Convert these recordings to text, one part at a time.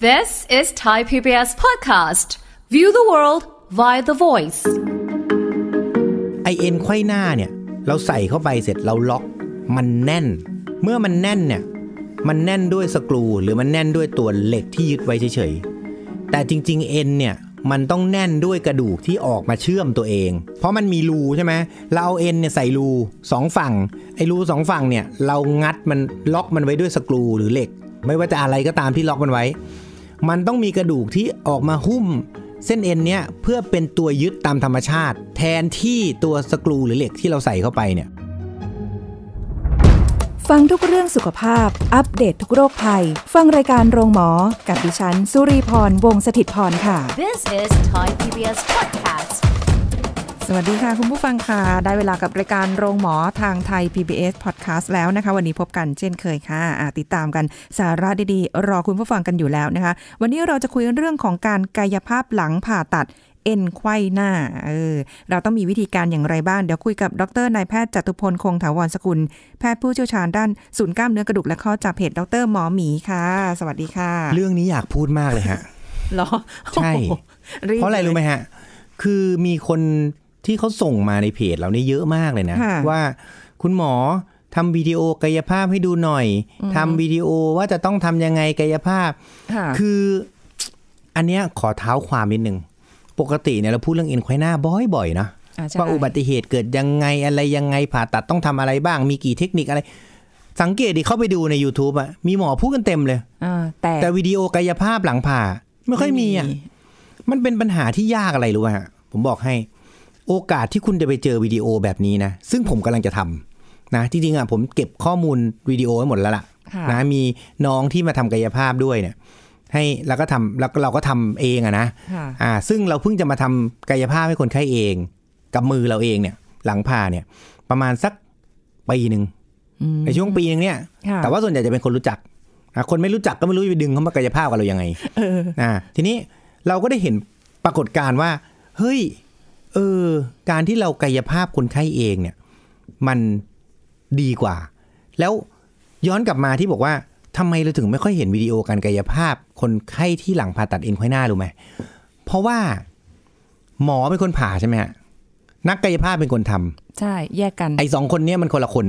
This is Thai PBS podcast. View the world via the voice. ไอเอ็นไข้หน้าเนี่ยเราใส่เข้าไปเสร็จเราล็อกมันแน่น เมื่อมันแน่นเนี่ยมันแน่นด้วยสกรู หรือมันแน่นด้วยตัวเหล็กที่ยึดไว้เฉยๆแต่จริงๆ เอ็นเนี่ยมันต้องแน่นด้วยกระดูกที่ออกมาเชื่อมตัวเอง เพราะมันมีรูใช่ไหมเราเอาเอ็นเนี่ยใส่รูสองฝั่งไอรูสองฝั่งเนี่ยเรางัดมันล็อกมันไว้ด้วยสกรูหรือเหล็ก ไม่ว่าจะอะไรก็ตามที่ล็อกมันไว้มันต้องมีกระดูกที่ออกมาหุ้มเส้นเอ็นเนี้ย เพื่อเป็นตัวยึดตามธรรมชาติ แทนที่ตัวสกรูหรือเหล็กที่เราใส่เข้าไปเนี่ย ฟังทุกเรื่องสุขภาพ อัปเดตททุกโรคภัย ฟังรายการโรงหมอ กับดิฉัน สุรีพร วงศิตพรค่ะ This is Thai PBS Podcast สวัสดีค่ะคุณผู้ฟังค่ะ ได้เวลากับรายการโรงหมอทางไทย PBS Podcast แล้วนะคะ วันนี้พบกันเช่นเคยค่ะติดตามกันสาระดีๆ รอคุณผู้ฟังกันอยู่แล้วนะคะ วันนี้เราจะคุยเรื่องของการกายภาพหลังผ่าตัด เอ็นไขว้หน้าเออเราต้องมีวิธีการอย่างไรบ้างเดี๋ยวคุยกับดรนายแพทย์จตุพลคงถาวรสกุล แพทย์ผู้เชี่ยวชาญด้านศูนย์กล้ามเนื้อกระดูกและข้อจากเพจดรหมอหมีค่ะสวัสดีค่ะ เรื่องนี้อยากพูดมากเลยฮะหรอใช่เพราะอะไรรู้ไหมฮะคือมีคนที่เขาส่งมาในเพจเราเนี่ยเยอะมากเลยนะ ว่าคุณหมอทำวิดีโอกายภาพให้ดูหน่อยทำวิดีโอว่าจะต้องทำยังไงกายภาพ คือ อันเนี้ยขอเท้าความนิดนึงปกติเนี่ยเราพูดเรื่องเอ็นไขว้หน้าบ่อยๆนะว่าอุบัติเหตุเกิดยังไงอะไรยังไงผ่าตัดต้องทำอะไรบ้าง มีกี่เทคนิคอะไร สังเกตดิเข้าไปดูใน YouTube อะมีหมอพูดกันเต็มเลยแต่แต่วิดีโอกายภาพหลังผ่าไม่ค่อยมีอ่ะมันเป็นปัญหาที่ยากอะไรรู้ไหมฮะผมบอกให้โอกาสที่คุณจะไปเจอวิดีโอแบบนี้นะซึ่งผมกำลังจะทำนะจริงๆอ่ะผมเก็บข้อมูลวิดีโอไว้หมดแล้วล่ะนะมีน้องที่มาทำกายภาพด้วยเนี่ย ให้แล้วก็ทำแล้วเราก็ทำเองอะนะอ่า ซึ่งเราเพิ่งจะมาทำกายภาพให้คนไข้เอง กับมือเราเองเนี่ย หลังผ่าเนี่ย ประมาณสักปีหนึ่งในช่วงปีหนึ่งเนี่ย แต่ว่าส่วนใหญ่จะเป็นคนรู้จักคนไม่รู้จักก็ไม่รู้จะไปดึงเขามากายภาพกับเรายังไงอ่าทีนี้เราก็ได้เห็นปรากฏการณ์ว่าเฮ้ยเออ การที่เรากายภาพคนไข้เองเนี่ย มันดีกว่า แล้วย้อนกลับมาที่บอกว่าทำไมเราถึงไม่ค่อยเห็นวิดีโอการกายภาพคนไข้ที่หลังผ่าตัดเอ็นไขว้หน้ารู้ไหมเพราะว่าหมอเป็นคนผ่าใช่ไหมฮะนักกายภาพเป็นคนทำ ใช่แยกกัน ไอ้สองคนเนี้ยมันคนละคน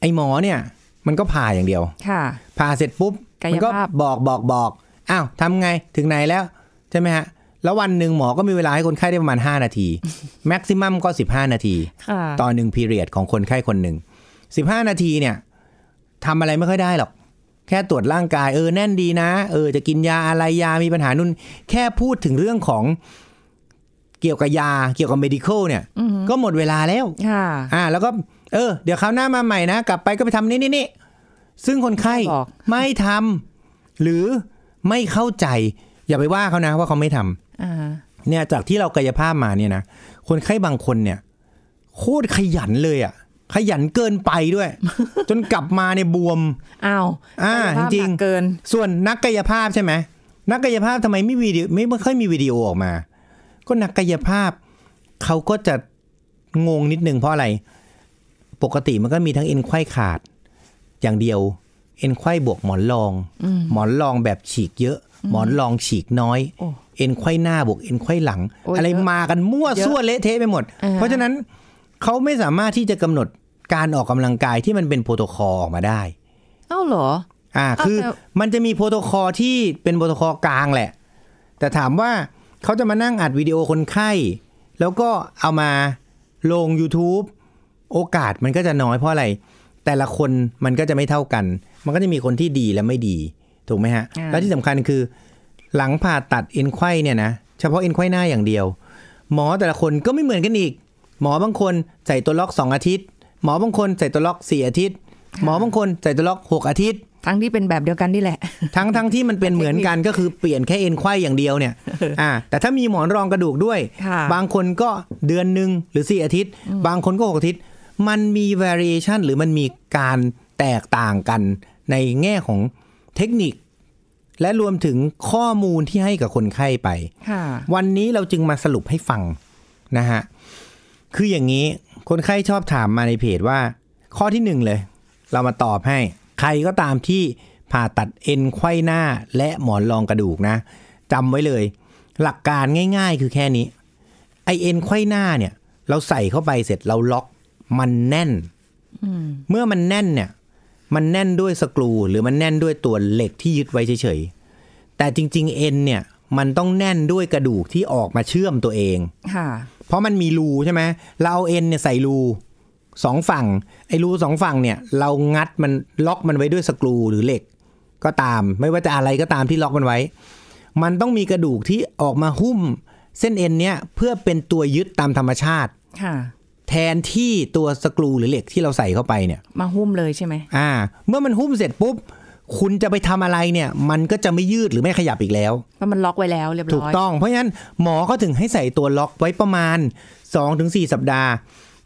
ไอ้หมอเนี่ย มันก็ผ่าอย่างเดียว ค่ะ ผ่าเสร็จปุ๊บมันก็บอกบอกบอกอ้าวทาไงถึงไหนแล้วใช่ไหมฮะแล้ววันหนึ่งหมอก็มีเวลาให้คนไข้ได้ประมาณ 5 นาที แม็กซิมัมก็ 15 นาทีต่อหนึ่งพีเรียดของคนไข้คนหนึ่ง15 นาทีเนี่ยทำอะไรไม่ค่อยได้หรอก แค่ตรวจร่างกาย เออแน่นดีนะเออจะกินยาอะไรยามีปัญหานุ่นแค่พูดถึงเรื่องของ เกี่ยวกับยาเกี่ยวกับ medical เนี่ยก็หมดเวลาแล้วอ่าแล้วก็เออ เดี๋ยวคราวหน้ามาใหม่นะกลับไปก็ไปทำนี่นี่นี่ซึ่งคนไข้ไม่ทำหรือไม่เข้าใจ อย่าไปว่าเขานะว่าเขาไม่ทำเนี่ยจากที่เรากายภาพมาเนี่ยนะคนไข้บางคนเนี่ย โคตรขยันเลยอะ่ะขยันเกินไปด้วยจนกลับมาในบวมอ้าวอ่าจริงเกินส่วนนักกายภาพใช่ไหมนักกายภาพทำไมไม่วีดีไม่ค่อยมีวิดีโอออกมา ก็นักกายภาพเขาก็จะงงนิดนึง เพราะอะไร ปกติมันก็มีทั้งเอ็นไข้ขาด อย่างเดียวเอ็นไข้บวกหมอนรองหมอนรองแบบฉีกเยอะ หมอนรองฉีกน้อยเอ็นไขว้หน้าบวกเอ็นไขว้หลัง อะไรมากันมั่วซั่วเละเทะไปหมด เพราะฉะนั้นเขาไม่สามารถที่จะกำหนดการออกกำลังกายที่มันเป็นโปรโตคอลออกมาได้ เอ้าเหรอ อ่า คือมันจะมีโปรโตคอลที่เป็นโปรโตคอลกลางแหละ แต่ถามว่าเขาจะมานั่งอัดวิดีโอคนไข้ แล้วก็เอามาลง YouTube โอกาสมันก็จะน้อยเพราะอะไร แต่ละคนมันก็จะไม่เท่ากัน มันก็จะมีคนที่ดีและไม่ดีถูกไหมฮะ และที่สำคัญคือหลังผ่าตัดเอ็นไข้เนี่ยนะเฉพาะเอ็นไข้หน้าอย่างเดียวหมอแต่ละคนก็ไม่เหมือนกันอีก หมอบางคนใส่ตัวล็อก 2 อาทิตย์ หมอบางคนใส่ตัวล็อก4อาทิตย์หมอบางคนใส่ตัวล็อก 6 อาทิตย์ ทั้งที่เป็นแบบเดียวกันนี่แหละ ทั้งทั้งที่มันเป็นเหมือนกันก็คือเปลี่ยนแค่เอ็นไข้อย่างเดียวเนี่ยอ่าแต่ถ้ามีหมอนรองกระดูกด้วย บางคนก็เดือนหนึ่งหรือ 4 อาทิตย์ บางคนก็ 6 อาทิตย์ มันมี variation หรือมันมีการแตกต่างกันในแง่ของเทคนิคและรวมถึงข้อมูลที่ให้กับคนไข้ไปวันนี้เราจึงมาสรุปให้ฟังนะฮะ คืออย่างนี้ คนไข้ชอบถามมาในเพจว่า ข้อที่หนึ่งเลย เรามาตอบให้ ใครก็ตามที่ผ่าตัดเอ็นไข้หน้าและหมอนรองกระดูกนะ จำไว้เลย หลักการง่ายๆคือแค่นี้ ไอเอ็นไข้หน้าเนี่ย เราใส่เข้าไปเสร็จเราล็อกมันแน่น เมื่อมันแน่นเนี่ยมันแน่นด้วยสกรูหรือมันแน่นด้วยตัวเหล็กที่ยึดไว้เฉยๆ แต่จริงๆเอ็นเนี่ย มันต้องแน่นด้วยกระดูกที่ออกมาเชื่อมตัวเอง เพราะมันมีรูใช่ไหมเราเอาเอ็นเนี่ยใส่รูสองฝั่ง ไอ้รูสองฝั่งเนี่ย เรางัดมันล็อกมันไว้ด้วยสกรูหรือเหล็กก็ตาม ไม่ว่าจะอะไรก็ตามที่ล็อกมันไว้ มันต้องมีกระดูกที่ออกมาหุ้ม เส้นเอ็นเนี่ยเพื่อเป็นตัวยึดตามธรรมชาติแทนที่ตัวสกรูหรือเหล็กที่เราใส่เข้าไปเนี่ย มาหุ้มเลยใช่ไหมอ่าเมื่อมันหุ้มเสร็จปุ๊บ คุณจะไปทำอะไรเนี่ย มันก็จะไม่ยืดหรือไม่ขยับอีกแล้วเพราะมันล็อกไว้แล้วเรียบร้อยถูกต้องเพราะฉะนั้นหมอก็ถึงให้ใส่ตัวล็อกไว้ประมาณ 2-4 สัปดาห์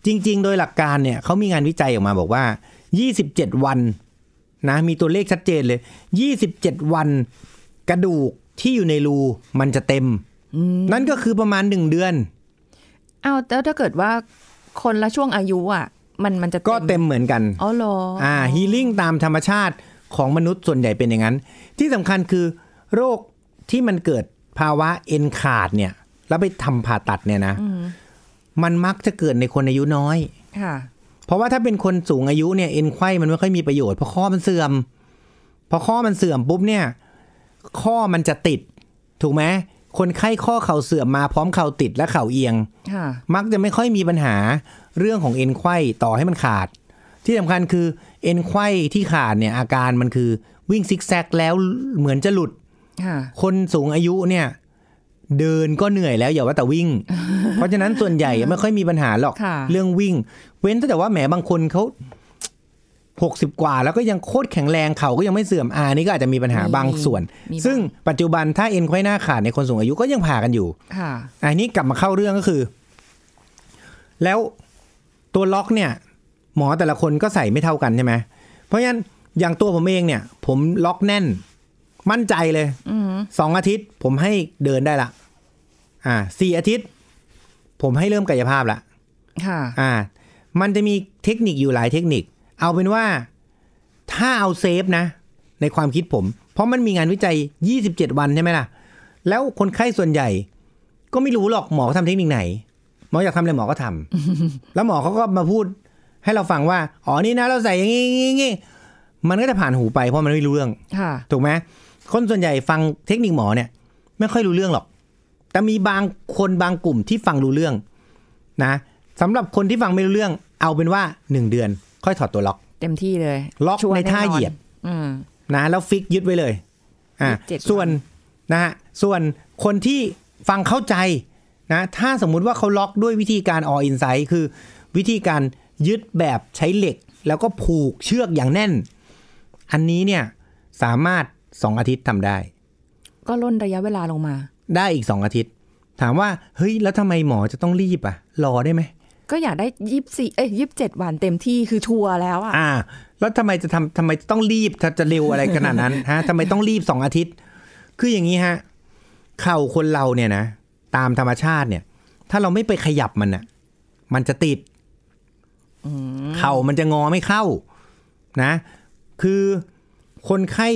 จริง ๆ โดยหลักการเนี่ย เขามีงานวิจัยออกมาบอกว่า 27 วันนะมีตัวเลขชัดเจนเลย27วันกระดูกที่อยู่ในรูมันจะเต็มนั่นก็คือประมาณหนึ่งเดือน เอาแล้วถ้าเกิดว่าคนละช่วงอายุอ่ะมันมันจะก็เต็มเหมือนกัน อ๋อเหรออ่าฮีลิ่งตามธรรมชาติของมนุษย์ส่วนใหญ่เป็นอย่างนั้น ที่สำคัญคือโรคที่มันเกิดภาวะเอ็นขาด เนี่ย แล้วไปทำผ่าตัดเนี่ยนะมันมักจะเกิดในคนอายุน้อยค่ะ เพราะว่าถ้าเป็นคนสูงอายุเนี่ยเอ็นไข้มันไม่ค่อยมีประโยชน์ เพราะข้อมันเสื่อมพอข้อมันเสื่อมปุ๊บเนี่ย ข้อมันจะติดถูกไหมคนไข้ข้อเข่าเสื่อมมาพร้อมเข่าติดและเข่าเอียงมักจะไม่ค่อยมีปัญหา เรื่องของเอ็นไข้ต่อให้มันขาด ที่สำคัญคือเอ็นไข้ที่ขาดเนี่ย อาการมันคือวิ่งซิกแซกแล้วเหมือนจะหลุดคนสูงอายุเนี่ย เดินก็เหนื่อยแล้วอย่าว่าแต่วิ่ง เพราะฉะนั้นส่วนใหญ่ไม่ค่อยมีปัญหาหรอกเรื่องวิ่งเว้นแต่ว่าแหมบางคนเขา60 กว่าแล้วก็ยังโคตรแข็งแรงเขาก็ยังไม่เสื่อมอานี่ก็อาจจะมีปัญหาบางส่วน ซึ่งปัจจุบันถ้าเอ็นไขว้หน้าขาดในคนสูงอายุก็ยังผ่ากันอยู่อันนี้กลับมาเข้าเรื่องก็คือ แล้วตัวล็อก เนี่ย หมอแต่ละคนก็ใส่ไม่เท่ากันใช่ไหม เพราะงั้นอย่างตัวผมเองเนี่ย ผมล็อกแน่น มั่นใจเลยสองอาทิตย์ ผมให้เดินได้ละอ่าสี่อาทิตย์ ผมให้เริ่มกายภาพละค่ะ อ่า มันจะมีเทคนิคอยู่หลายเทคนิคเอาเป็นว่า ถ้าเอาเซฟนะ ในความคิดผม เพราะมันมีงานวิจัย 27วันใช่ไหมล่ะ แล้วคนไข้ส่วนใหญ่ก็ไม่รู้หรอกหมอทำเทคนิคไหนหมออยากทำอะไรหมอก็ทำแล้วหมอเขาก็มาพูดให้เราฟังว่าอ๋อนี่นะเราใส่อย่างงี้งี้มันก็จะผ่านหูไปเพราะมันไม่รู้เรื่องถูกไหมคนส่วนใหญ่ฟังเทคนิคหมอเนี่ย ไม่ค่อยรู้เรื่องหรอกแต่มีบางคนบางกลุ่มที่ฟังรู้เรื่อง นะสำหรับคนที่ฟังไม่รู้เรื่อง เอาเป็นว่าหนึ่งเดือนค่อยถอดตัวล็อก เต็มที่เลย ล็อกในท่าเหยียบนะแล้วฟิกยึดไว้เลย อ่าส่วนนะฮะส่วนคนที่ฟังเข้าใจนะถ้าสมมุติว่าเขาล็อกด้วยวิธีการออินไซด์คือวิธีการยึดแบบใช้เหล็ก แล้วก็ผูกเชือกอย่างแน่น อันนี้เนี่ย สามารถสองอาทิตย์ทำได้ ก็ล่นระยะเวลาลงมา ได้อีกสองอาทิตย์ ถามว่าเฮ้ยแล้วทำไมหมอจะต้องรีบอะ่ะ รอได้ไหมก็อยากได้ยี่สิเอ้ยยีิบเจ็ดวันเต็มที่คือทัวร์แล้วอ่ะอ่า แล้วทำไมจะทำทำไมต้องรีบจะเร็วอะไรขนาดนั้นฮะทำไมต้องรีบสองอาทิตย์ คืออย่างนี้ฮะเข่าคนเราเนี่ยนะตามธรรมชาติเนี่ย ถ้าเราไม่ไปขยับมันอ่ะมันจะติดเข่ามันจะงอไม่เข้า นะ คือคนไข้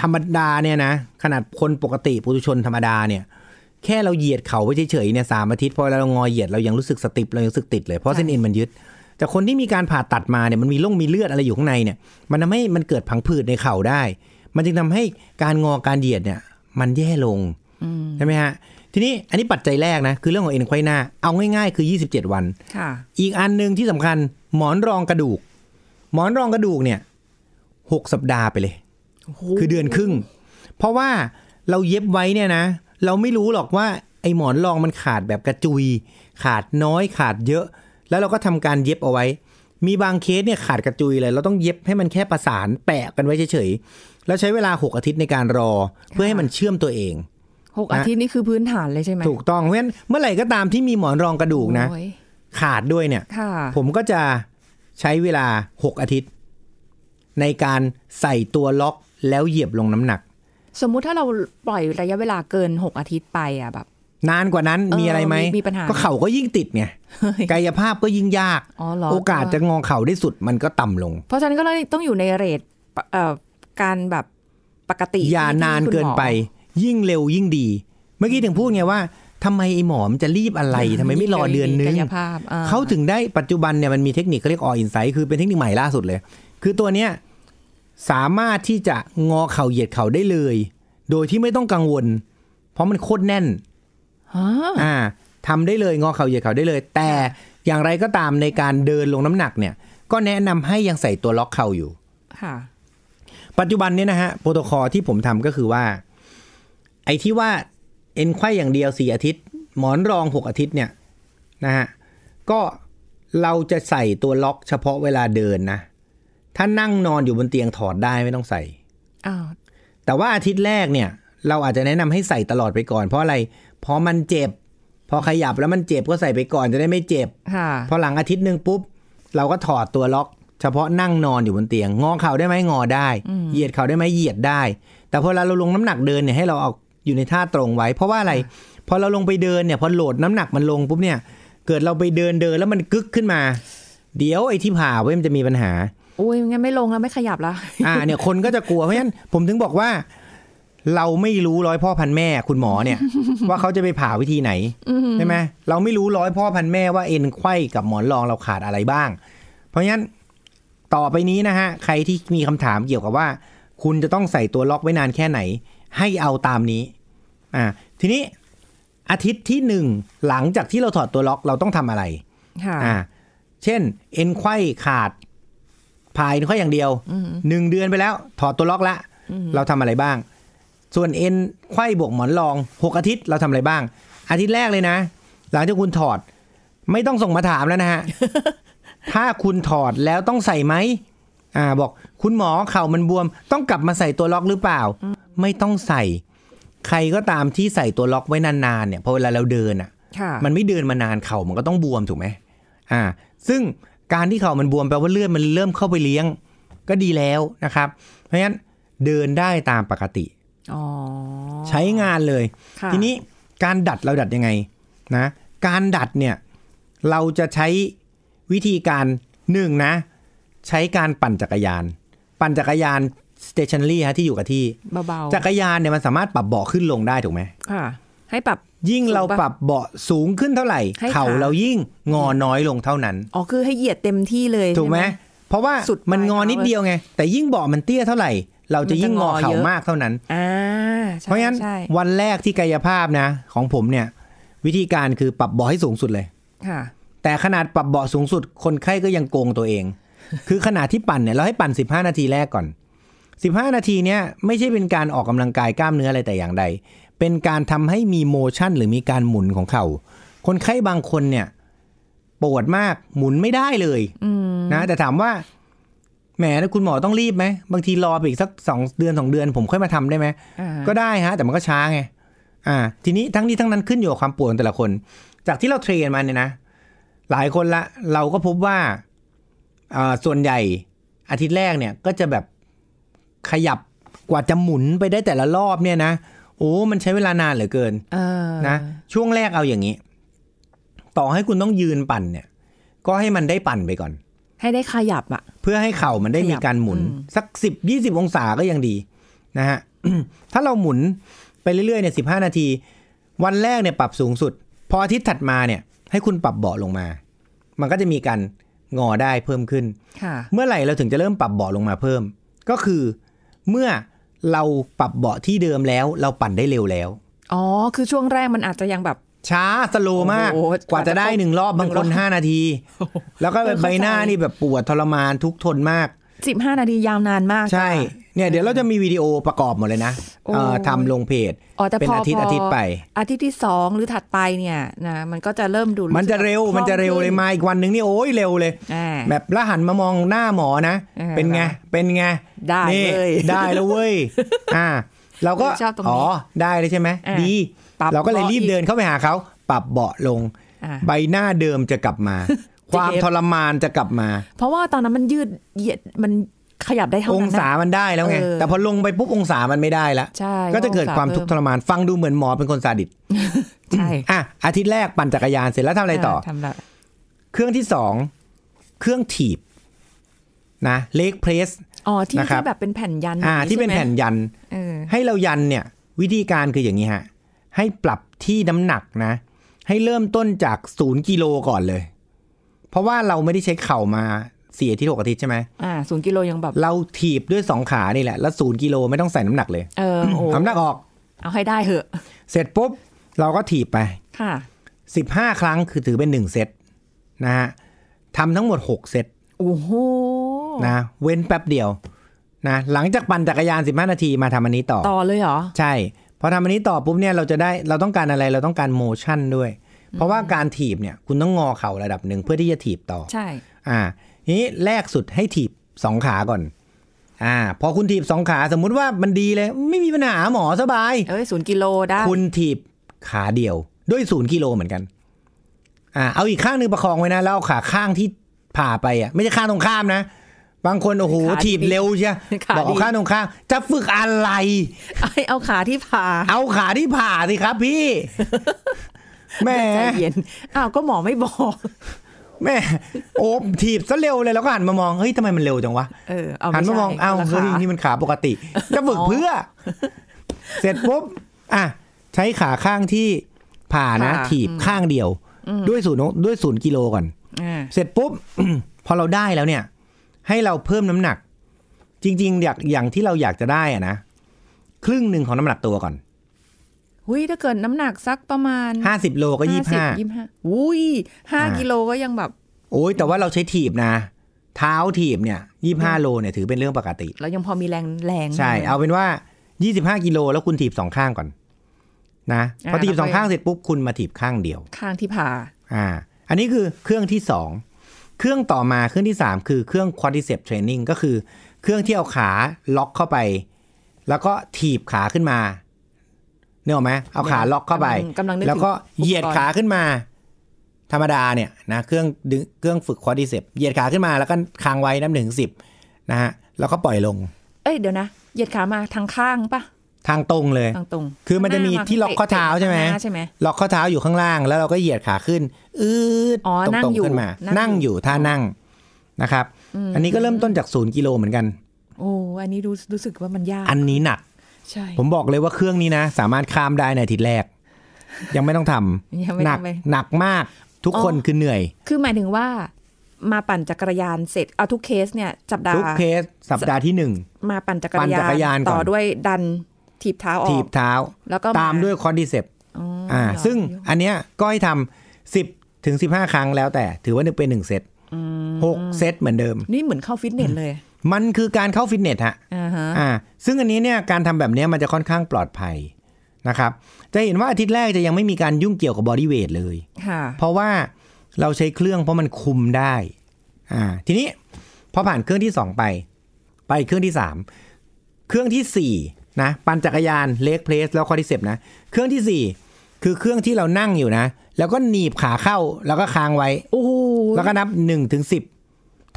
ธรรมดาเนี่ยนะขนาดคนปกติปุถุชนธรรมดาเนี่ยแค่เราเหยียดเขาไว้เฉยๆเนี่ยสามอาทิตย์พอเรางอเหยียดเรายังรู้สึกสติปเรายังรู้สึกติดเลย เพราะเส้นเอ็นมันยึดแต่คนที่มีการผ่าตัดมาเนี่ย มันมีล่องมีเลือดอะไรอยู่ข้างในเนี่ยมันทำให้มันเกิดผังผืดในเข่าได้ มันจึงทำให้การงอการเหยียดเนี่ย มันแย่ลงใช่ไหมฮะ ทีนี้อันนี้ปัจจัยแรกนะคือเรื่องของเอ็นไขว้หน้าเอาง่ายๆคือ27วันอีกอันหนึ่งที่สำคัญหมอนรองกระดูก หมอนรองกระดูกเนี่ยหกสัปดาห์ไปเลยคือเดือนครึ่งเพราะว่าเราเย็บไว้เนี่ยนะเราไม่รู้หรอกว่าไอหมอนรองมันขาดแบบกระจุย ขาดน้อยขาดเยอะ แล้วเราก็ทำการเย็บเอาไว้ มีบางเคสเนี่ยขาดกระจุยเลย เราต้องเย็บให้มันแค่ประสานแปะกันไว้เฉยๆแล้วใช้เวลา 6อาทิตย์ในการรอเพื่อให้มันเชื่อมตัวเองหกอาทิตย์นี่คือพื้นฐานเลยใช่ไหมถูกต้องเพราะฉะนั้นเมื่อไหร่ก็ตามที่มีหมอนรองกระดูกนะขาดด้วยเนี่ยผมก็จะใช้เวลาหกอาทิตย์ในการใส่ตัวล็อกแล้วเหยียบลงน้ำหนักสมมุติถ้าเราปล่อยระยะเวลาเกิน 6อาทิตย์ไปอ่ะแบบ นานกว่านั้นมีอะไรไหมมีปัญหาก็เข่าก็ยิ่งติดไงกายภาพก็ยิ่งยากโอกาสจะงอเข่าได้สุดมันก็ต่ำลง เพราะฉะนั้นก็เลยต้องอยู่ในเรทการแบบปกติอย่านานเกินไปยิ่งเร็วยิ่งดีเมื่อกี้ถึงพูดไงว่าทำไมไอหมอมจะรีบอะไรทำไมไม่รอเดือนนึงเขาถึงได้ปัจจุบันเนี่ยมันมีเทคนิคเขาเรียกออินไซต์คือเป็นเทคนิคใหม่ล่าสุดเลยคือตัวเนี้ยสามารถที่จะงอเข่าเหยียดเข่าได้เลย โดยที่ไม่ต้องกังวล เพราะมันโคตรแน่นอ่าทำได้เลยงอเข่าเหยียดเข่าได้เลย แต่อย่างไรก็ตามในการเดินลงน้ำหนักเนี่ย ก็แนะนำให้ยังใส่ตัวล็อกเข่าอยู่ค่ะปัจจุบันเนี่ยนะฮะโปรโตคอลที่ผมทำก็คือว่า ไอ้ที่ว่าเอ็นไข้อย่างเดียวสี่อาทิตย์ หมอนรองหกอาทิตย์เนี่ยนะฮะก็เราจะใส่ตัวล็อกเฉพาะเวลาเดินนะถ้านั่งนอนอยู่บนเตียงถอดได้ไม่ต้องใส่อแต่ว่าอาทิตย์แรกเนี่ย เราอาจจะแนะนำให้ใส่ตลอดไปก่อนเพราะอะไร เพราะมันเจ็บพอขยับแล้วมันเจ็บ ก็ใส่ไปก่อนจะได้ไม่เจ็บพอหลังอาทิตย์หนึ่งปุ๊บ เราก็ถอดตัวล็อก เฉพาะนั่งนอนอยู่บนเตียง งอเข่าได้ไหมงอได้ เหยียดเข่าได้ไหมเหยียดได้ แต่พอเราลงน้ำหนักเดินเนี่ยให้เราเอาอยู่ในท่าตรงไว้ เพราะว่าอะไร พอเราลงไปเดินเนี่ยพอโหลดน้ำหนักมันลงปุ๊บเนี่ย เกิดเราไปเดินเดินแล้วมันกึกขึ้นมาเดี๋ยวไอ้ที่ผ่าไว้มันจะมีปัญหาอุ้ยงั้นไม่ลงแล้วไม่ขยับแล้ว อ่า เนี่ย คนก็จะกลัว เพราะฉะนั้นผมถึงบอกว่า เราไม่รู้ร้อยพ่อพันแม่คุณหมอเนี่ยว่าเขาจะไปผ่าวิธีไหน ใช่ไหมเราไม่รู้ร้อยพ่อพันแม่ว่าเอ็นไข้กับหมอนรองเราขาดอะไรบ้าง เพราะฉะนั้นต่อไปนี้นะฮะ ใครที่มีคำถามเกี่ยวกับว่า คุณจะต้องใส่ตัวล็อกไว้นานแค่ไหน ให้เอาตามนี้ อ่า ทีนี้อาทิตย์ที่หนึ่งหลังจากที่เราถอดตัวล็อกเราต้องทำอะไรอ่าเช่น เอ็นไข้ขาดพายค่อยอย่างเดียวหนึ่งเดือนไปแล้วถอดตัวล็อกละเราทำอะไรบ้าง ส่วนเอ็นไข้บวกหมอนรองหกอาทิตย์เราทำอะไรบ้าง อาทิตย์แรกเลยนะ หลังจากคุณถอด ไม่ต้องส่งมาถามแล้วนะฮะถ้าคุณถอดแล้วต้องใส่ไหมอ่าบอกคุณหมอเข่ามันบวม ต้องกลับมาใส่ตัวล็อกหรือเปล่า ไม่ต้องใส่ ใครก็ตามที่ใส่ตัวล็อกไว้นานๆเนี่ยพอเวลาเราเดินอ่ะ มันไม่เดินมานานเข่ามันก็ต้องบวมถูกไหมอ่า ซึ่งการที่เขามันบวมแปลว่าเลือดมันเริ่มเข้าไปเลี้ยงก็ดีแล้วนะครับ เพราะฉะนั้นเดินได้ตามปกติ ใช้งานเลย ทีนี้การดัดเราดัดยังไง นะ การดัดเนี่ย เราจะใช้วิธีการหนึ่งนะ ใช้การปั่นจักรยาน ปั่นจักรยานสเตชัน n a r y ฮะที่อยู่กับที่เบาๆจักรยานเนี่ยมันสามารถปรับเบาะขึ้นลงได้ถูกไหมค่ะให้ปรับยิ่งเราปรับเบาะสูงขึ้นเท่าไหร่ เข่าเรายิ่งงอน้อยลงเท่านั้น อ๋อคือให้เหยียดเต็มที่เลยถูกไหมเพราะว่ามันงอนิดเดียวไงแต่ยิ่งเบาะมันเตี้ยเท่าไหร่ เราจะยิ่งงอเข่ามากเท่านั้น เพราะงั้นวันแรกที่กายภาพนะ ของผมเนี่ยวิธีการคือปรับเบาให้สูงสุดเลยค่ะแต่ขนาดปรับเบาสูงสุด คนไข้ก็ยังโกงตัวเอง คือขนาดที่ปั่นเนี่ยเราให้ปั่นสิบห้านาทีแรกก่อนสิบห้านาทีเนี้ยไม่ใช่เป็นการออกกำลังกายกล้ามเนื้ออะไรแต่อย่างใดเป็นการทำให้มีโมชั่นหรือมีการหมุนของเขา่า คนไข้บางคนเนี่ยปวดมากหมุนไม่ได้เลยนะแต่ถามว่าแหมคุณหมอต้องรีบไหม บางทีรอไปอีกสักสองเดือนสองเดือน ผมค่อยมาทำได้ไหมก็ได้ฮะแต่มันก็ช้าไงอ่า ทีนี้ทั้งนี้ทั้งนั้นขึ้นอยู่กับความปวดของแต่ละคน จากที่เราเทรนมาเนี่ยนะหลายคนละเราก็พบว่าส่วนใหญ่อาทิตย์แรกเนี่ย ก็จะแบบขยับกว่าจะหมุนไปได้แต่ละรอบเนี่ยนะโอ้ มันใช้เวลานานเหลือเกินนะ ช่วงแรกเอาอย่างนี้ ต่อให้คุณต้องยืนปั่นเนี่ย ก็ให้มันได้ปั่นไปก่อน ให้ได้ขยับอะเพื่อให้เข่ามันได้มีการหมุน สักสิบยี่สิบองศาก็ยังดี นะฮะ ถ้าเราหมุนไปเรื่อยๆเนี่ยสิบห้านาที วันแรกเนี่ยปรับสูงสุด พออาทิตย์ถัดมาเนี่ยให้คุณปรับเบาะลงมา มันก็จะมีการงอได้เพิ่มขึ้นเมื่อไหร่เราถึงจะเริ่มปรับเบาะลงมาเพิ่ม ก็คือเมื่อเราปรับเบาะที่เดิมแล้วเราปั่นได้เร็วแล้ว อ๋อ คือช่วงแรกมันอาจจะยังแบบ ช้าสโลมาก กว่าจะได้หนึ่งรอบบางคนห้านาที แล้วก็ใบหน้านี่แบบปวดทรมานทุกทนมากสิบห้านาทียาวนานมากใช่เนี่ยเดี๋ยวเราจะมีวิดีโอประกอบหมดเลยนะทำลงเพจเป็นอาทิตย์อาทิตย์ไปอาทิตย์ที่สองหรือถัดไปเนี่ยนะมันก็จะเริ่มดูมันจะเร็วมันจะเร็วเลยมาอีกวันหนึ่งนี่โอ้ยเร็วเลย แบบละหันมามองหน้าหมอนะ เป็นไงเป็นไงได้เลยได้แล้วเว้ยอ่าเราก็อ๋อได้เลยใช่ไหมดีเราก็เลยรีบเดินเข้าไปหาเขาปรับเบาะลงใบหน้าเดิมจะกลับมา ความทรมานจะกลับมา เพราะว่าตอนนั้นมันยืดเหยียดมันขยับได้เท่านั้นองศามันได้แล้วไง แต่พอลงไปปุ๊บองศามันไม่ได้แล้วก็จะเกิดความทุกข์ทรมาน ฟังดูเหมือนหมอเป็นคนซาดิสใช่ อ่ะอาทิตย์แรกปั่นจักรยานเสร็จแล้วทำอะไรต่อเครื่องที่สองเครื่องถีบ นะเลกเพรส อ๋อที่ที่แบบเป็นแผ่นยัน อ่า ที่เป็นแผ่นยันให้เรายันเนี่ย วิธีการคืออย่างนี้ฮะให้ปรับที่น้ำหนักนะให้เริ่มต้นจากศูนย์กิโลก่อนเลย เพราะว่าเราไม่ได้ใช้เข่ามาสี่อาทิตย์หกอาทิตย์ใช่ไหมอ่าศูนย์กิโลยังแบบ เราถีบด้วยสองขานี่แหละแล้วศูนย์กิโลไม่ต้องใส่น้ำหนักเลย เออโอ้ำหนักออก เอาให้ได้เหอะ เสร็จปุ๊บ เราก็ถีบไป ค่ะ สิบห้าครั้งคือถือเป็นหนึ่งเซตนะฮะ ทำทั้งหมดหกเซต โอ้โห นะ เว้นแป๊บเดียวนะหลังจากปั่นจักรยานสิบห้านาทีมาทำอันนี้ต่อ ต่อเลยเหรอ ใช่ พอทำอันนี้ต่อปุ๊บเนี่ยเราจะได้เราต้องการอะไรเราต้องการโมชั่นด้วย เพราะว่าการถีบเนี่ยคุณต้องงอเข่าระดับหนึ่งเพื่อที่จะถีบต่อ ใช่ อ่านี้แรกสุดให้ถีบสองขาก่อน อ่าพอคุณถีบสองขาสมมุติว่ามันดีเลย ไม่มีปัญหาหมอสบายเอ้ยศูนย์กิโลได้คุณถีบขาเดียว ด้วยศูนย์กิโลเหมือนกันอ่าเอาอีกข้างหนึ่งประคองไว้นะ แล้วขาข้างที่ผ่าไปอ่ะ ไม่ใช่ข้างตรงข้ามนะ บางคนโอ้โหถีบเร็วใช่บอกเอาข้างตรงข้างจะฝึกอะไรเอาขาที่ผ่า เอาขาที่ผ่าสิครับ พี่แม่เย็นอ้าวก็หมอไม่บอกแม่โอ้ถีบซะเร็วเลยแล้วก็หันมามองเฮ้ยทำไมมันเร็วจังวะหันมามองเอ้าเฮ้ยนี่มันขาปกติจะฝึกเพื่อ เสร็จปุ๊บอ่ะใช้ขาข้างที่ผ่านะ ถีบข้างเดียว ด้วยศูนย์ด้วยศูนย์กิโลก่อนเสร็จปุ๊บพอเราได้แล้วเนี่ย ให้เราเพิ่มน้ำหนัก จริงๆอยากอย่างที่เราอยากจะได้อะนะครึ่งหนึ่งของน้ำหนักตัวก่อนหุ้ยถ้าเกิดน้ำหนักสักประมาณห้าสิบโลก็ยี่ห้ายี่ห้าอุ้ยห้ากิโลก็ยังแบบโอ้ยแต่ว่าเราใช้ถีบนะ เท้าถีบเนี่ยยี่ห้าโลเนี่ยถือเป็นเรื่องปกติเรายังพอมีแรงแรงใช่เอาเป็นว่ายี่สิบห้ากิโลแล้วคุณถีบสองข้างก่อน นะพอถีบสองข้างเสร็จปุ๊บคุณมาถีบข้างเดียว ข้างที่พา อ่า อันนี้คือเครื่องที่สองเครื่องต่อมาเครื่องที่สามคือเครื่องควอดิเซปเทรนนิ่งก็คือ เครื่องที่เอาขาล็อกเข้าไป แล้วก็ถีบขาขึ้นมาเนหรอไหมเอาขาล็อกเข้าไปแล้วก็เหยียดขาขึ้นมา ธรรมดาเนี่ยนะเครื่องดึงเครื่องฝึกควอดิเซปเหยียดขาขึ้นมาแล้วก็ค้างไว้น้ำหนึ่งสิบนะฮะแล้วก็ปล่อยลง เอ้ยเดี๋ยวนะเหยียดขามาทางข้างปะทางตรงเลยทางตรงคือมันจะมีที่ล็อกข้อเท้าใช่ไหมใช่ไหมล็อกข้อเท้าอยู่ข้างล่างแล้วเราก็เหยียดขาขึ้นอืดตรงๆขึ้นมานั่งอยู่ท่านั่งนะครับอันนี้ก็เริ่มต้นจากศูนย์กิโลเหมือนกัน โอ้อันนี้รู้รู้สึกว่ามันยากอันนี้หนักผมบอกเลยว่าเครื่องนี้นะ สามารถข้ามได้ในทิศแรก ยังไม่ต้องทำหนักหนักมากทุกคนคือเหนื่อย คือหมายถึงว่ามาปั่นจักรยานเสร็จเอาทุกเคสเนี่ยสัปดาห์ทุกเคสสัปดาห์ที่หนึ่งมาปั่นจักรยานกรยาน ต่อด้วยดันถีบเท้าออกถีบเท้าแล้วก็ตามด้วยคอนดิเซปอ่า ซึ่งอันเนี้ยก็ให้ทำสิบถึงสิบห้าครั้งแล้วแต่ถือว่านึงเป็นหนึ่งเซตหกเซตเหมือนเดิม นี่เหมือนเข้าฟิตเนสเลยมันคือการเข้าฟิตเนสฮะ อ่า ซึ่งอันนี้เนี่ยการทำแบบนี้มันจะค่อนข้างปลอดภัยนะครับ จะเห็นว่าอาทิตย์แรกจะยังไม่มีการยุ่งเกี่ยวกับบอดี้เวทเลย เพราะว่าเราใช้เครื่องเพราะมันคุมได้ อ่า ทีนี้พอผ่านเครื่องที่สองไป ไปเครื่องที่สาม เครื่องที่สี่นะ ปั่นจักรยานเลกเพลสแล้วคอดิเซปนะเครื่องที่สี่คือเครื่องที่เรานั่งอยู่นะแล้วก็หนีบขาเข้าแล้วก็ค้างไว้แล้วก็นับหนึ่งถึงสิบ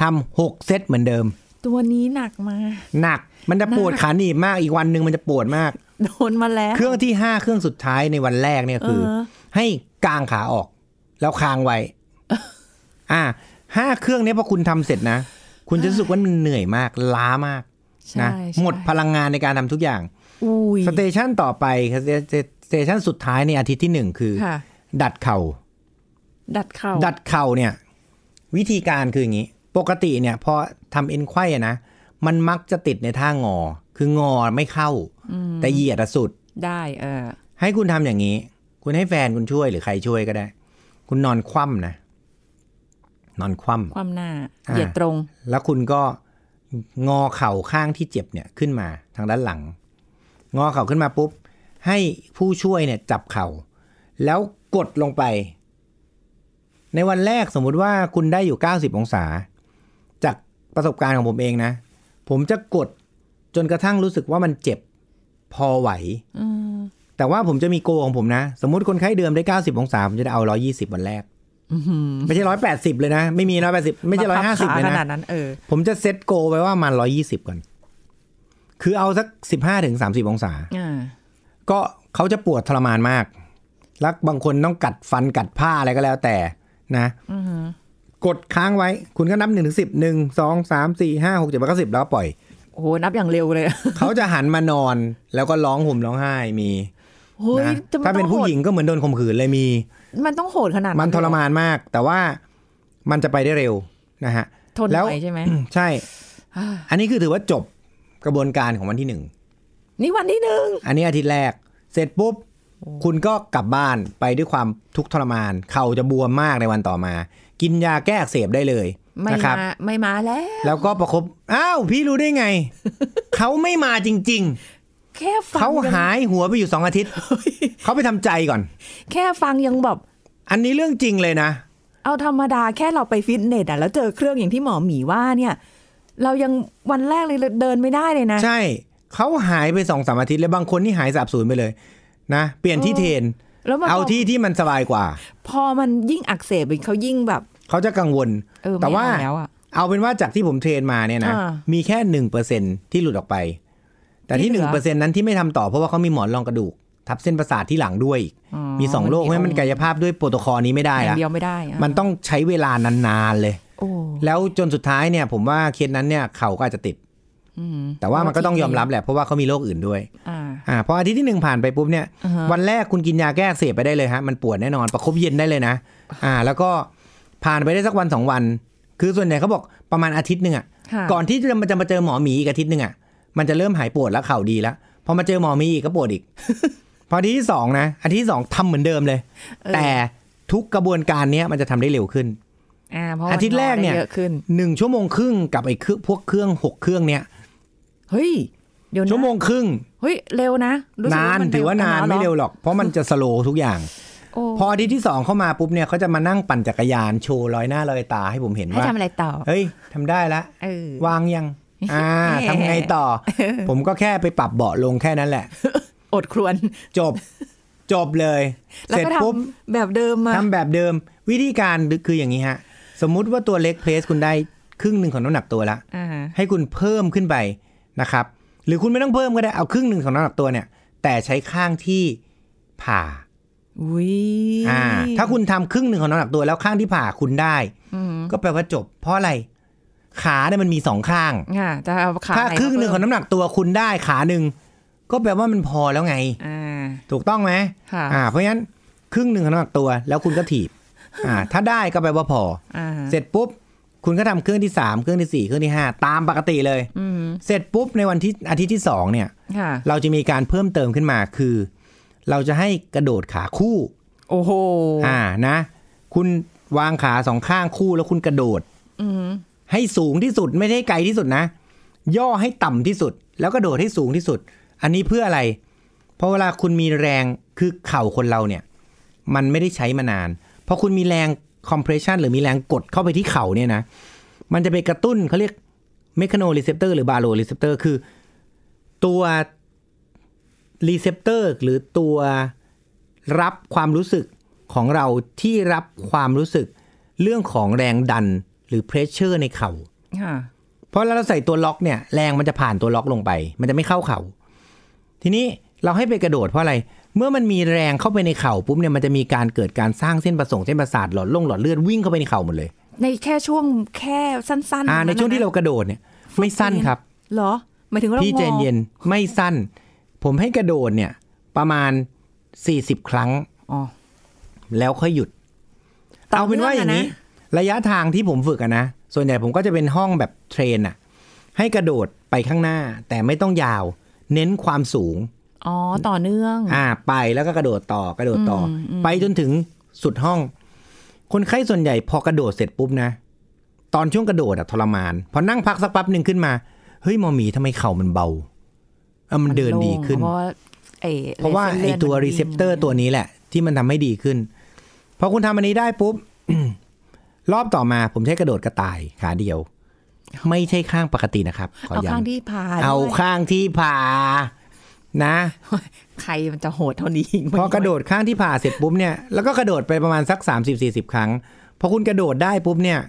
ทำหกเซตเหมือนเดิมตัวนี้หนักมาหนัก มันจะปวดขาหนีบมาก อีกวันหนึ่งมันจะปวดมาก โดนมาแล้ว เครื่องที่ห้าเครื่องสุดท้ายในวันแรกเนี่ยคือ ให้กางขาออก แล้วคางไว้อ่าห้าเครื่องนี้พอคุณทำเสร็จนะคุณจะรู้สึกว่ามันเหนื่อยมาก ล้ามากนะหมดพลังงานในการทำทุกอย่าง สเตชันต่อไป สเตชันสุดท้ายในอาทิตย์ที่หนึ่งคือดัดเข่า ดัดเข่า ดัดเข่าเนี่ย วิธีการคืออย่างนี้ปกติเนี่ยพอทำเอ็นไข้นะมันมักจะติดในท่างอ คืองอไม่เข้า แต่เหยียดสุด ได้ เออให้คุณทำอย่างนี้ คุณให้แฟนคุณช่วยหรือใครช่วยก็ได้ คุณนอนคว่ำนะ นอนคว่ำคว่ำหน้าเหยียดตรง แล้วคุณก็งอเข่าข้างที่เจ็บเนี่ยขึ้นมาทางด้านหลัง งอเข่าขึ้นมาปุ๊บ ให้ผู้ช่วยเนี่ย จับเข่า แล้วกดลงไป ในวันแรกสมมุติว่าคุณได้อยู่90องศาประสบการณ์ของผมเองนะ ผมจะกดจนกระทั่งรู้สึกว่ามันเจ็บพอไหวแต่ว่าผมจะมีโกของผมนะ สมมติคนไข้เดิมได้เก้าสิบองศา ผมจะได้เอาร้อยี่สิบวันแรกไม่ใช่ร้อยแปดสิบเลยนะ ไม่มีร้อยแปดสิบไม่ใช่ร150เลยนะขนาดนั้นเออผมจะเซตโกไว้ว่ามันสิบก่อน คือเอาสักสิบห้าถึงสสามิบองศาก็เขาจะปวดทรมานมาก แล้วบางคนต้องกัดฟันกัดผ้าอะไรก็แล้วแต่นะกดค้างไว้ คุณก็นับหนึ่งถึงสิบหนึ่งสองสามสี่ห้าหกเจ็ดแปดเก้าสิบแล้วปล่อย โอ้โหนับอย่างเร็วเลยเขาจะหันมานอนแล้วก็ร้องห่มร้องไห้มีนะถ้าเป็นผู้หญิงก็เหมือนโดนข่มขืนเลยมี มันต้องโหดขนาดมันทรมานมาก แต่ว่ามันจะไปได้เร็วนะฮะทนไหวใช่ไหม ใช่ อันนี้คือถือว่าจบกระบวนการของวันที่หนึ่ง นี่วันที่หนึ่งอันนี้อาทิตย์แรกเสร็จปุ๊บคุณก็กลับบ้านไปด้วยความทุกข์ทรมานเข่าจะบวมมากในวันต่อมากินยาแก้อักเสบได้เลยนะครับไมาไม่มาแล้วแล้วก็ประครบอ้าวพี่รู้ได้ไงเขาไม่มาจริงแค่ๆฟังเขาหายหัวไปอยู่สองอาทิตย์เขาไปทำใจก่อน แค่ฟังยังแบบอันนี้เรื่องจริงเลยนะ เอาธรรมดาแค่เราไปฟิตเนสอะแล้วเจอเครื่องอย่างที่หมอหมีว่าเนี่ย เรายังวันแรกเลยเดินไม่ได้เลยนะใช่เขาหายไปสองสามอาทิตย์ แล้วบางคนนี่หายสาบสูญไปเลย นะ เปลี่ยนที่เทนแล้วเอาที่ที่มันสบายกว่า พอมันยิ่งอักเสบเขายิ่งแบบเขาจะกังวล แต่ว่าเอาเป็นว่าจากที่ผมเทรนมาเนี่ยนะ มีแค่หนึ่งเปอร์เซ็นที่หลุดออกไป แต่ที่หนึ่งเปอร์เซ็นนั้นที่ไม่ทำต่อเพราะว่าเขามีหมอนรองกระดูก ทับเส้นประสาทที่หลังด้วย มีสองโรคเพราะมันกายภาพด้วยโปรโตคอลนี้ไม่ได้ละม่ได้มันต้องใช้เวลา นาน ๆ เลยแล้วจนสุดท้ายเนี่ย ผมว่าเคสนั้นเนี่ยเขาก็อาจจะติดแต่ว่ามันก็ต้องยอมรับแหละเพราะว่าเขามีโรคอื่นด้วย อ่า พออาทิตย์ที่หนึ่งผ่านไปปุ๊บเนี่ย วันแรกคุณกินยาแก้เสพไปได้เลยฮะ มันปวดแน่นอน ประคบเย็นได้เลยนะ อ่า แล้วก็ผ่านไปได้สักวันสองวัน คือส่วนใหญ่เขาบอกประมาณอาทิตย์หนึ่งอ่ะ ก่อนที่มันจะมาเจอหมอหมีอีกอาทิตย์หนึ่งอ่ะ มันจะเริ่มหายปวดแล้วเข่าดีแล้ว พอมาเจอหมอหมีอีกก็ปวดอีก พออาทิตย์ที่สองนะ อาทิตย์ที่สองทำเหมือนเดิมเลย แต่ทุกกระบวนการเนี้ยมันจะทำได้เร็วขึ้นอาทิตย์แรกเนี่ยหนึ่งชั่วโมงครึ่งกับไอ้เครื่องพวกเครื่องหกเครื่องเนี้ยเฮ้ยเดี๋ยวชั่วโมงครึ่ง เฮ้ย เร็วนะ นาน ถือว่านานไม่เร็วหรอก เพราะมันจะสโลว์ทุกอย่าง พออาทิตย์ที่สองเข้ามาปุ๊บเนี่ย เขาจะมานั่งปั่นจักรยานโชว์ลอยหน้าลอยตาให้ผมเห็นว่าทำอะไรต่อ เฮ้ย ทำได้ละวางยัง อ่า ทำไงต่อ ผมก็แค่ไปปรับเบาะลงแค่นั้นแหละ อดครวน จบ จบเลย เสร็จปุ๊บ แบบเดิม มาทำแบบเดิม วิธีการ คือ อย่างนี้ฮะ สมมุติว่าตัวเล็กเพลสคุณได้ครึ่งหนึ่งของน้ำหนักตัวละให้คุณเพิ่มขึ้นไปนะครับหรือคุณไม่ต้องเพิ่มก็ได้เอาครึ่งหนึ่งของน้ำหนักตัวเนี่ย แต่ใช้ข้างที่ผ่าอุ้ยอ่า ถ้าคุณทำครึ่งหนึ่งของน้ำหนักตัวแล้วข้างที่ผ่าคุณได้ก็แปลว่าจบ เพราะอะไร ขาเนี่ยมันมีสองข้างะขาถ้าครึ่งหนึ่งของน้ำหนักตัวคุณได้ขาหนึ่งก็แปลว่ามันพอแล้วไงถูกต้องไหม่เพราะงั้น ครึ่งหนึ่งของน้ำหนักตัว แล้วคุณก็ถีบ อ่า ถ้าได้ก็แปลว่าพอเสร็จปุ๊บคุณก็ทำเครื่องที่สามเครื่องที่สี่เครื่องที่ห้าตามปกติเลยเสร็จปุ๊บในวันที่อาทิตย์ที่สองเนี่ยเราจะมีการเพิ่มเติมขึ้นมาคือ เราจะให้กระโดดขาคู่ โอ้โหอ่านะ คุณวางขาสองข้างคู่แล้วคุณกระโดดให้สูงที่สุดไม่ได้ไกลที่สุดนะ ย่อให้ต่ำที่สุด แล้วกระโดดให้สูงที่สุด อันนี้เพื่ออะไร เพราะเวลาคุณมีแรงคือเข่าคนเราเนี่ย มันไม่ได้ใช้มานานพอคุณมีแรงคอมเพรสชันหรือมีแรงกดเข้าไปที่เข่าเนี่ยนะ มันจะไปกระตุ้นเขาเรียกเมคานรีเซพเตอร์หรือบาโลรีเซพเตอร์คือ ตัวรีเซพเตอร์หรือตัวรับความรู้สึกของเราที่รับความรู้สึกเรื่องของแรงดันหรือเพรสเชอร์ในเขา่าเพราะเราใส่ตัวล็อกเนี่ยแรงมันจะผ่านตัวล็อกลงไป มันจะไม่เข้าเขา่าทีนี้เราให้ไปกระโดดเพราะอะไรเมื่อมันมีแรงเข้าไปในเข่าปุ๊บเนี่ยมันจะมีการเกิดการสร้างเส้นประสงค์เส้นประสาทหลอดลงหลอดเลือดวิ่งเข้าไปในเข่าหมดเลย ในแค่ช่วงแค่สั้น ๆ อ่าในช่วงที่เรากระโดดเนี่ยไม่สั้นครับหรอหมายถึงเราพี่เจนเย็นไม่สั้นผมให้กระโดดเนี่ย ประมาณสี่สิบครั้งอ๋อแล้วค่อยหยุดเอาเป็นว่าอย่างนี้ ระยะทางที่ผมฝึกอะนะส่วนใหญ่ผมก็จะเป็นห้องแบบเทรนอะให้กระโดดไปข้างหน้า แต่ไม่ต้องยาวเน้นความสูงอ๋อต่อเนื่อง อ่า ไปแล้วก็กระโดดต่อ กระโดดต่อ ไปจนถึงสุดห้อง คนไข้ส่วนใหญ่พอกระโดดเสร็จปุ๊บนะ ตอนช่วงกระโดดอะทรมาน พอนั่งพักสักแป๊บหนึ่งขึ้นมา เฮ้ยมอมีทำไมเข่ามันเบาเอามันเดินดีขึ้น เพราะว่าไอตัวรีเซพเตอร์ตัวนี้แหละ ที่มันทำให้ดีขึ้น พอคุณทำอันนี้ได้ปุ๊บรอบต่อมา ผมใช้กระโดดกระต่ายขาเดียว ไม่ใช่ข้างปกตินะครับเอาข้างที่ผ่าเอาข้างที่ผ่านะ ใครมันจะโหดเท่านี้ พอกระโดดข้างที่ผ่าเสร็จปุ๊บเนี่ยแล้วก็กระโดดไปประมาณสักสสสามิบี่สิบครั้ง พอคุณกระโดดได้ปุ๊บเนี่ย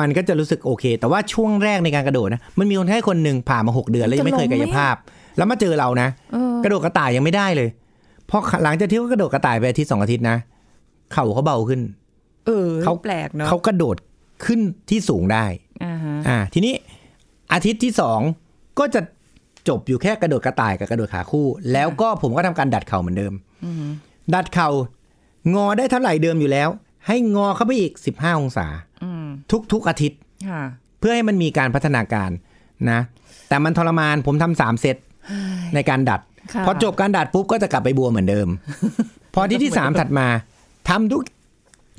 มันก็จะรู้สึกโอเค แต่ว่าช่วงแรกในการกระโดดนะมันมีคนแค้คนหนึ่งผ่ามาหกเดือน แล้วยังไม่เคยกายภาพ แล้วมาเจอเรานะกระโดดกระต่ายยังไม่ได้เลยพอหลังจากที่เขากระโดดกระต่ายไปอาทิตย์สองอาทิตย์นะเข่าเขาเบาขึ้น เออเขาแปลกเนาะเขากระโดดขึ้นที่สูงได้อ่าทีนี้อาทิตย์ที่สองก็จะจบอยู่แค่กระโดดกระต่ายกับกระโดดขาคู่ แล้วก็ผมก็ทำการดัดเข่าเหมือนเดิมดัดเข่างอได้เท่าไหร่เดิมอยู่แล้ว ให้งอเข้าไปอีกสิบห้าองศาทุกๆอาทิตย์เพื่อให้มันมีการพัฒนาการนะ แต่มันทรมานผมทำสามเซตในการดัดพอจบการดัดปุ๊บก็จะกลับไปบัวเหมือนเดิม พอที่ที่สามถัดมาทำทุก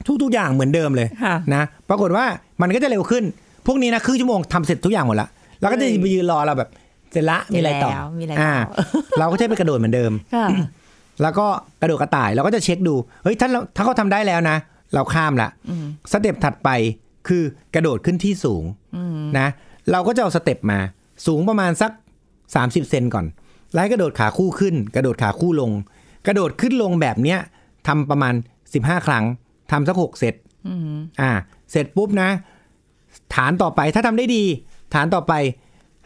ทุกทุกอย่างเหมือนเดิมเลยนะปรากฏว่ามันก็จะเร็วขึ้น พวกนี้นะครึ่งชั่วโมงทำเสร็จทุกอย่างหมดละแล้วก็จะไปยืนรอเราแบบเสร็จละมีอะไรต่อมีอะไรต่อเราก็ใช้ไปกระโดดเหมือนเดิมแล้วก็กระโดดกระต่ายเราก็จะเช็คดู เฮ้ย ถ้าถ้าเขาทาได้แล้วนะ เราข้ามละสเต็ปถัดไป คือกระโดดขึ้นที่สูงนะ เราก็จะเอาสเต็ปมา สูงประมาณสัก 30เซนก่อนแล้วกระโดดขาคู่ขึ้น กระโดดขาคู่ลง กระโดดขึ้นลงแบบเนี้ยทำประมาณ 15 ครั้ง ทำสักหกเซตอ่า เสร็จปุ๊บนะ ฐานต่อไปถ้าทำได้ดี ฐานต่อไป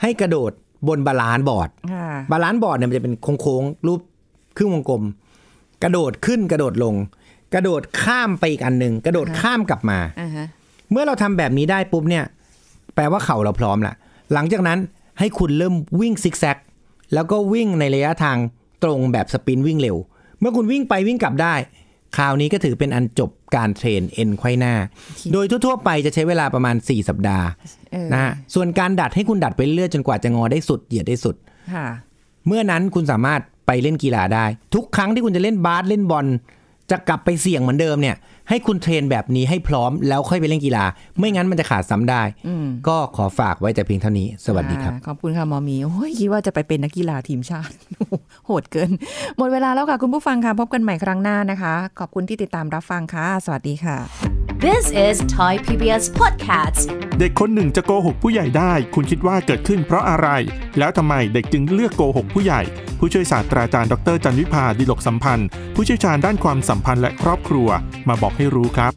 ให้กระโดดบนบาลานซ์บอร์ดบาลานซ์บอร์ดเนี่ยมันจะเป็นโค้งๆ รูปครึ่งวงกลม กระโดดขึ้นกระโดดลง กระโดดข้ามไปอีกอันหนึ่งกระโดดข้ามกลับมา เมื่อเราทำแบบนี้ได้ปุ๊บเนี่ยแปลว่าเข่าเราพร้อมละหลังจากนั้นให้คุณเริ่มวิ่งซิกแซกแล้วก็วิ่งในระยะทางตรงแบบสปินวิ่งเร็ว เมื่อคุณวิ่งไปวิ่งกลับได้คราวนี้ก็ถือเป็นอันจบการเทรนเอ็นไขว้หน้า โดยทั่วๆไปจะใช้เวลาประมาณ4สัปดาห์นะส่วนการดัดให้คุณดัดไปเรื่อยจนกว่าจะงอได้สุดเหยียดได้สุด เมื่อนั้นคุณสามารถไปเล่นกีฬาได้ ทุกครั้งที่คุณจะเล่นบาสเล่นบอล จะกลับไปเสี่ยงเหมือนเดิมเนี่ยให้คุณเทรนแบบนี้ให้พร้อมแล้วค่อยไปเล่นกีฬา ไม่งั้นมันจะขาดซ้ำได้ก็ขอฝากไว้แต่เพียงเท่านี้ สวัสดีครับ ขอบคุณค่ะมอมีโอ้ยคิดว่าจะไปเป็นนักกีฬาทีมชาติ โหดเกิน หมดเวลาแล้วค่ะ คุณผู้ฟังค่ะพบกันใหม่ครั้งหน้านะคะ ขอบคุณที่ติดตามรับฟังค่ะ สวัสดีค่ะ This is Thai PBS Podcast เด็กคนหนึ่งจะโกหกผู้ใหญ่ได้ คุณคิดว่าเกิดขึ้นเพราะอะไร แล้วทำไมเด็กจึงเลือกโกหกผู้ใหญ่ผู้ช่วยศาสตราจารย์ดรจันวิพาดิลกสัมพันธ์ผู้เชี่ยวชาญด้านความสัมพันธ์และครอบครัว มาบอกให้รู้ครับ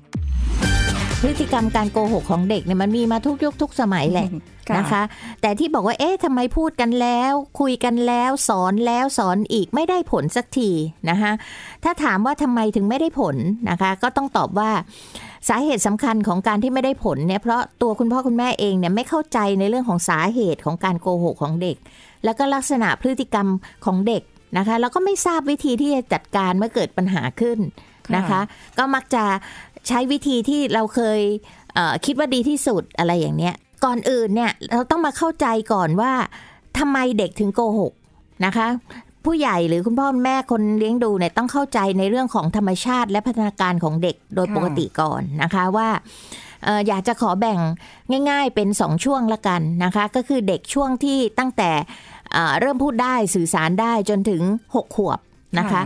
พฤติกรรมการโกหกของเด็กเนี่ยมันมีมาทุกยุคทุกสมัยแหละนะคะแต่ที่บอกว่าเอ๊ะทำไมพูดกันแล้ว คุยกันแล้ว สอนแล้วสอนอีกไม่ได้ผลสักทีนะคะถ้าถามว่าทำไมถึงไม่ได้ผลนะคะก็ต้องตอบว่าสาเหตุสำคัญของการที่ไม่ได้ผลเนี่ยเพราะตัวคุณพ่อคุณแม่เองเนี่ยไม่เข้าใจในเรื่องของสาเหตุของการโกหกของเด็ก แล้วก็ลักษณะพฤติกรรมของเด็กนะคะแล้วก็ไม่ทราบวิธีที่จะจัดการเมื่อเกิดปัญหาขึ้นนะคะก็มักจะใช้วิธีที่เราเคยเคิดว่าดีที่สุดอะไรอย่างเนี้ยก่อนอื่นเนี่ยเราต้องมาเข้าใจก่อนว่าทำไมเด็กถึงโกหกนะคะผู้ใหญ่หรือคุณพ่อแม่คนเลี้ยงดูเนี่ยต้องเข้าใจในเรื่องของธรรมชาติและพัฒนาการของเด็กโดยปกติก่อนนะคะว่าอยากจะขอแบ่งง่าย ๆเป็น2ช่วงละกันนะคะก็คือเด็กช่วงที่ตั้งแต่เริ่มพูดได้สื่อสารได้จนถึง 6 ขวบนะคะ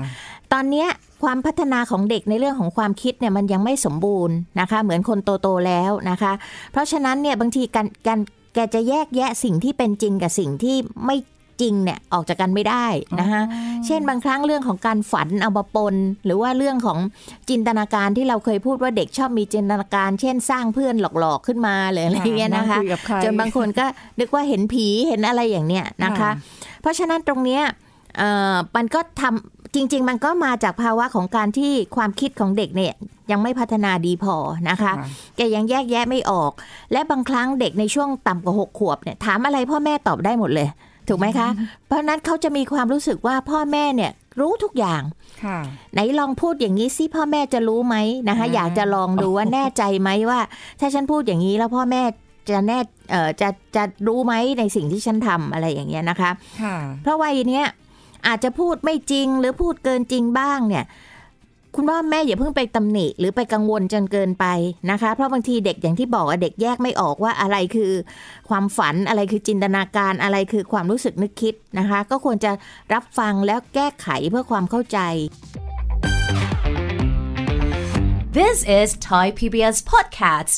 ตอนนี้ความพัฒนาของเด็กในเรื่องของความคิดเนี่ยมันยังไม่สมบูรณ์นะคะเหมือนคนโตโตแล้วนะคะ เพราะฉะนั้นเนี่ยบางทีการการแกจะแยกแยะสิ่งที่เป็นจริงกับสิ่งที่ไม่จริงเนี่ยออกจากกันไม่ได้นะคะเช่นบางครั้งเรื่องของการฝันเอามาปนหรือว่าเรื่องของจินตนาการที่เราเคยพูดว่าเด็กชอบมีจินตนาการ เช่นสร้างเพื่อนหลอกๆขึ้นมาหรืออะไรเงี้ยนะคะจนบางคนก็นึกว่าเห็นผีเห็นอะไรอย่างเนี้ยนะคะ เพราะฉะนั้นตรงเนี้ยมันก็ทำจริงๆมันก็มาจากภาวะของการที่ความคิดของเด็กเนี่ยยังไม่พัฒนาดีพอนะคะแกยังแยกแยะไม่ออก และบางครั้งเด็กในช่วงต่ำกว่าหกขวบเนี่ยถามอะไรพ่อแม่ตอบได้หมดเลย ถูกไหมคะ เพราะนั้นเขาจะมีความรู้สึกว่าพ่อแม่เนี่ยรู้ทุกอย่างไหนลองพูดอย่างนี้สิพ่อแม่จะรู้ไหมนะคะอยากจะลองดูว่าแน่ใจไหมว่าถ้าฉันพูดอย่างนี้แล้วพ่อแม่จะแน่จะจะจะรู้ไหมในสิ่งที่ฉันทำอะไรอย่างเงี้ยนะคะเพราะวัยเนี้ยอาจจะพูดไม่จริงหรือพูดเกินจริงบ้างเนี่ย คุณพ่อแม่อย่าเพิ่งไปตำหนิ หรือไปกังวลจนเกินไปนะคะเพราะบางทีเด็กอย่างที่บอกเด็กแยกไม่ออกว่าอะไรคือ ความฝันอะไรคือจินตนาการอะไรคือความรู้สึกนึกคิดนะคะ ก็ควรจะรับฟังแล้วแก้ไขเพื่อความเข้าใจ This is Thai PBS podcast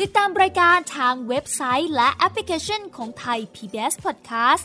ติดตามรายการทางเว็บไซต์และแอปพลิเคชันของ Thai PBS Podcast